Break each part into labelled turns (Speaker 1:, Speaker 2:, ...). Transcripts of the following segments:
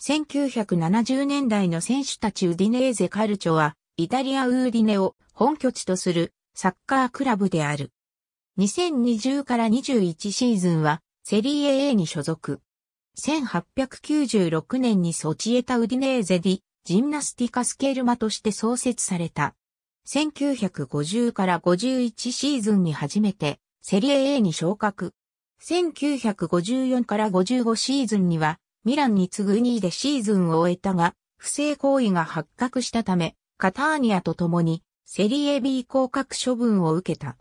Speaker 1: 1970年代の選手たちウディネーゼカルチョは、イタリアウーディネを本拠地とするサッカークラブである。2020から21シーズンは、セリエ A に所属。1896年にソチエタウディネーゼディ、ジンナスティカスケルマとして創設された。1950から51シーズンに初めて、セリエ A に昇格。1954から55シーズンには、ミランに次ぐ2位でシーズンを終えたが、不正行為が発覚したため、カターニアと共にセリエ B 降格処分を受けた。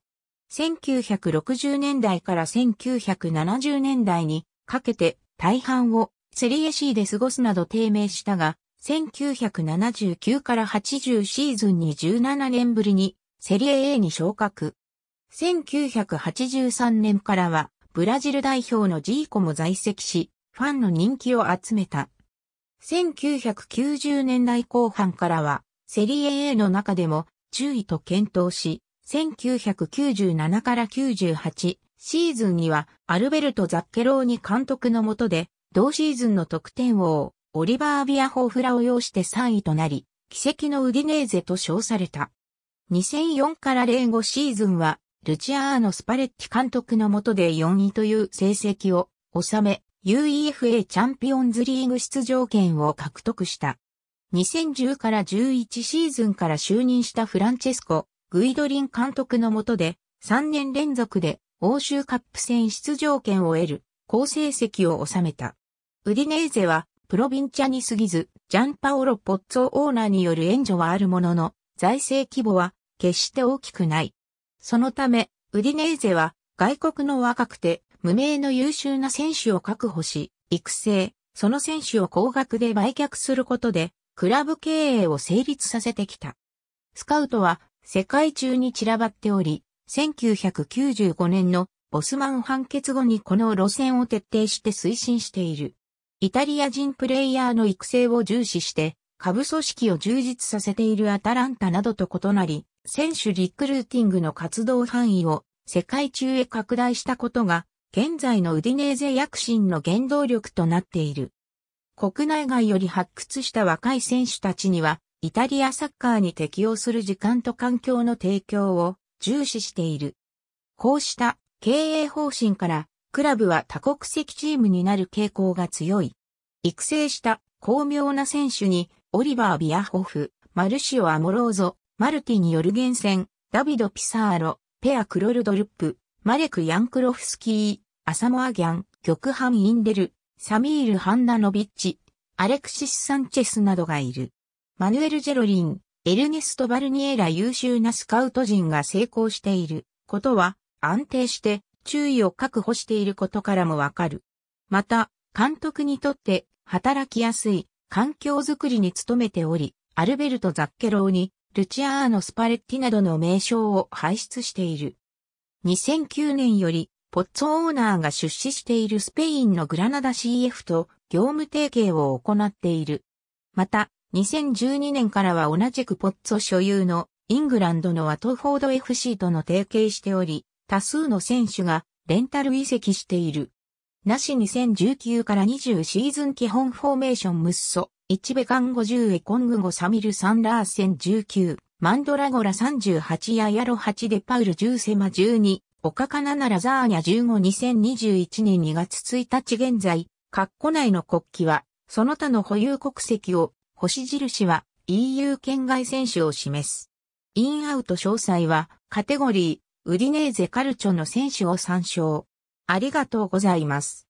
Speaker 1: 1960年代から1970年代にかけて大半をセリエ C で過ごすなど低迷したが、1979から80シーズンに17年ぶりにセリエ A に昇格。1983年からはブラジル代表のジーコも在籍し、ファンの人気を集めた。1990年代後半からは、セリエ A の中でも注意と検討し、1997から98シーズンにはアルベルト・ザッケローニ監督の下で、同シーズンの得点王、オリバー・ビアホーフラを要して3位となり、奇跡のウディネーゼと称された。2004から05シーズンは、ルチアーノ・スパレッティ監督の下で4位という成績を収め、UEFA チャンピオンズリーグ出場権を獲得した。2010から11シーズンから就任したフランチェスコ・グイドリン監督の下で3年連続で欧州カップ戦出場権を得る好成績を収めた。ウディネーゼはプロビンチャに過ぎず、ジャンパオロ・ポッツォオーナーによる援助はあるものの、財政規模は決して大きくない。そのため、ウディネーゼは外国の若くて無名の優秀な選手を確保し、育成、その選手を高額で売却することで、クラブ経営を成立させてきた。スカウトは世界中に散らばっており、1995年のオスマン判決後にこの路線を徹底して推進している。イタリア人プレイヤーの育成を重視して、下部組織を充実させているアタランタなどと異なり、選手リクルーティングの活動範囲を世界中へ拡大したことが現在のウディネーゼ躍進の原動力となっている。国内外より発掘した若い選手たちには、イタリアサッカーに適応する時間と環境の提供を重視している。こうした経営方針から、クラブは多国籍チームになる傾向が強い。育成した巧妙な選手に、オリバー・ビアホフ、マルシオ・アモローゾ、マルティによる厳選、ダビド・ピサーロ、ペア・クロルドルップ、マレク・ヤンクロフスキー、アサモアギャン、極ハン・インデル、サミール・ハンダノビッチ、アレクシス・サンチェスなどがいる。マヌエル・ジェロリン、エルネスト・バルニエラ優秀なスカウト陣が成功していることは安定して注意を確保していることからもわかる。また、監督にとって働きやすい環境づくりに努めており、アルベルト・ザッケローに、ルチアーノ・スパレッティなどの名称を輩出している。2009年よりポッツオーナーが出資しているスペインのグラナダ CF と業務提携を行っている。また、2012年からは同じくポッツォ所有のイングランドのワトフォード FC との提携しており、多数の選手がレンタル移籍している。なし2019から20シーズン基本フォーメーションムッソ、一ベカン50エコングゴサミルサンラーセン19、マンドラゴラ38ヤヤロ8デパウル10セマ12、おかななラザーニャ152021年2月1日現在、括弧内の国旗は、その他の保有国籍を、星印は EU 圏外選手を示す。インアウト詳細は、カテゴリー、ウディネーゼカルチョの選手を参照。ありがとうございます。